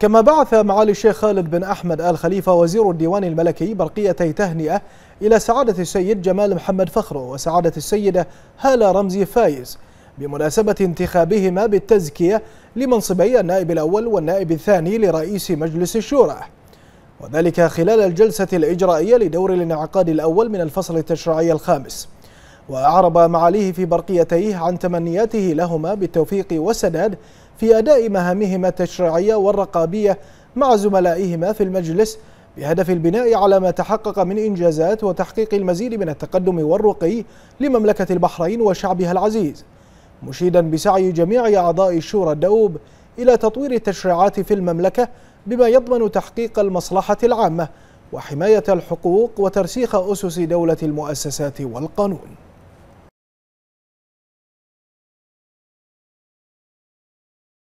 كما بعث معالي الشيخ خالد بن أحمد آل خليفة وزير الديوان الملكي برقيتي تهنئة إلى سعادة السيد جمال محمد فخرو وسعادة السيدة هالة رمزي فايز بمناسبة انتخابهما بالتزكية لمنصبي النائب الأول والنائب الثاني لرئيس مجلس الشورى وذلك خلال الجلسة الإجرائية لدور الانعقاد الأول من الفصل التشريعي الخامس وأعرب معاليه في برقيتيه عن تمنياته لهما بالتوفيق والسداد في أداء مهامهما التشريعية والرقابية مع زملائهما في المجلس بهدف البناء على ما تحقق من إنجازات وتحقيق المزيد من التقدم والرقي لمملكة البحرين وشعبها العزيز مشيدا بسعي جميع أعضاء الشورى الدؤوب إلى تطوير التشريعات في المملكة بما يضمن تحقيق المصلحة العامة وحماية الحقوق وترسيخ أسس دولة المؤسسات والقانون